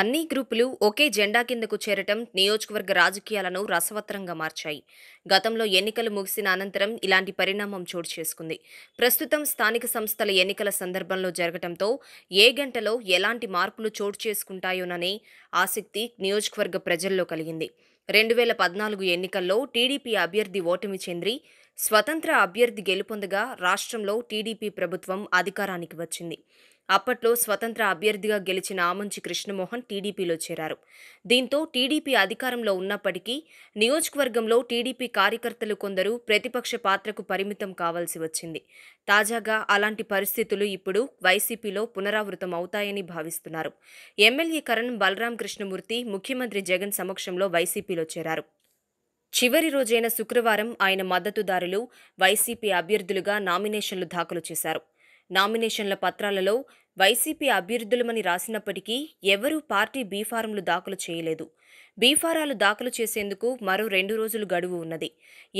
అన్ని గ్రూపులు ఒకే జెండా కిందకు చేరటం నియోజకవర్గ రాజకీయాలను రసవత్తరంగా మార్చాయి గతంలో ఎన్నికలు ముగిసిన అనంతరం ఇలాంటి పరిణామం చోటు చేసుకుంది ప్రస్తుతం స్థానిక సంస్థల ఎన్నికల సందర్భంలో జరగటంతో ఏ గంటలో ఎలాంటి మార్పులు చోటు చేసుకుంటాయోననే ఆసక్తి నియోజకవర్గ ప్రజల్లో కలిగింది రెండు వేల పద్నాలుగు ఎన్నికల్లో టీడీపీ అభ్యర్థి ఓటమి చెంది స్వతంత్ర అభ్యర్థి గెలుపొందగా రాష్ట్రంలో టీడీపీ ప్రభుత్వం అధికారానికి వచ్చింది అప్పట్లో స్వతంత్ర అభ్యర్థిగా గెలిచిన ఆమంచి కృష్ణమోహన్ టీడీపీలో చేరారు దీంతో టీడీపీ అధికారంలో ఉన్నప్పటికీ నియోజకవర్గంలో టీడీపీ కార్యకర్తలు కొందరు ప్రతిపక్ష పాత్రకు పరిమితం కావాల్సి వచ్చింది తాజాగా అలాంటి పరిస్థితులు ఇప్పుడు వైసీపీలో పునరావృతం అవుతాయని భావిస్తున్నారు ఎమ్మెల్యే కరణ్ బలరాం కృష్ణమూర్తి ముఖ్యమంత్రి జగన్ సమక్షంలో వైసీపీలో చేరారు చివరి రోజైన శుక్రవారం ఆయన మద్దతుదారులు వైసీపీ అభ్యర్థులుగా నామినేషన్లు దాఖలు చేశారు నామినేషన్ల పత్రాలలో వైసీపీ అభ్యర్థులమని రాసినప్పటికీ ఎవరూ పార్టీ బీఫారంలు దాఖలు చేయలేదు బీఫారాలు దాఖలు చేసేందుకు మరో రెండు రోజులు గడువు ఉన్నది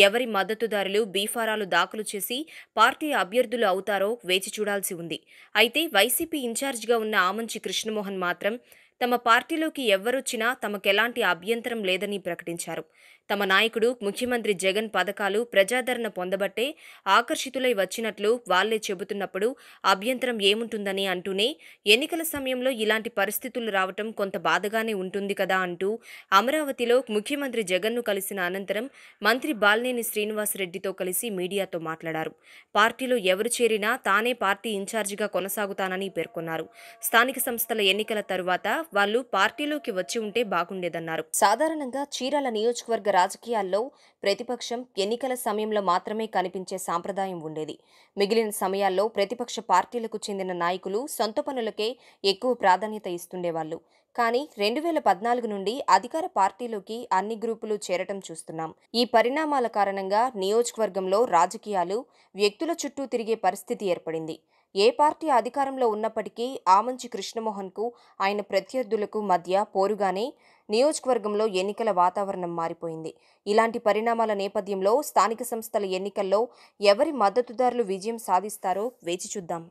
ఎవరి మద్దతుదారులు బీఫారాలు దాఖలు చేసి పార్టీ అభ్యర్థులు అవుతారో వేచి చూడాల్సి ఉంది అయితే వైసీపీ ఇన్ఛార్జిగా ఉన్న ఆమంచి కృష్ణమోహన్ మాత్రం తమ పార్టీలోకి ఎవ్వరొచ్చినా తమకెలాంటి అభ్యంతరం లేదని ప్రకటించారు తమ నాయకుడు ముఖ్యమంత్రి జగన్ పథకాలు ప్రజాదరణ పొందబట్టే ఆకర్షితులై వచ్చినట్లు వాళ్లే చెబుతున్నప్పుడు అభ్యంతరం ఏముంటుందని అంటూనే ఎన్నికల సమయంలో ఇలాంటి పరిస్థితులు రావటం కొంత బాధగానే ఉంటుంది కదా అంటూ అమరావతిలో ముఖ్యమంత్రి జగన్ను కలిసిన అనంతరం మంత్రి బాలినేని శ్రీనివాసరెడ్డితో కలిసి మీడియాతో మాట్లాడారు పార్టీలో ఎవరు చేరినా తానే పార్టీ ఇన్ఛార్జిగా కొనసాగుతానని పేర్కొన్నారు స్థానిక సంస్థల ఎన్నికల తరువాత వాళ్ళు పార్టీలోకి వచ్చి ఉంటే బాగుండేదన్నారు సాధారణంగా చీరాల నియోజకవర్గ రాజకీయాల్లో ప్రతిపక్షం ఎన్నికల సమయంలో మాత్రమే కనిపించే సాంప్రదాయం ఉండేది మిగిలిన సమయాల్లో ప్రతిపక్ష పార్టీలకు చెందిన నాయకులు సొంత పనులకే ఎక్కువ ప్రాధాన్యత ఇస్తుండేవాళ్ళు కానీ రెండు వేల పద్నాలుగు నుండి అధికార పార్టీలోకి అన్ని గ్రూపులు చేరటం చూస్తున్నాం ఈ పరిణామాల కారణంగా నియోజకవర్గంలో రాజకీయాలు వ్యక్తుల చుట్టూ తిరిగే పరిస్థితి ఏర్పడింది ఏ పార్టీ అధికారంలో ఉన్నప్పటికీ ఆమంచి కృష్ణమోహన్కు ఆయన ప్రత్యర్థులకు మధ్య పోరుగానే నియోజకవర్గంలో ఎన్నికల వాతావరణం మారిపోయింది ఇలాంటి పరిణామాల నేపథ్యంలో స్థానిక సంస్థల ఎన్నికల్లో ఎవరి మద్దతుదారులు విజయం సాధిస్తారో వేచి చూద్దాం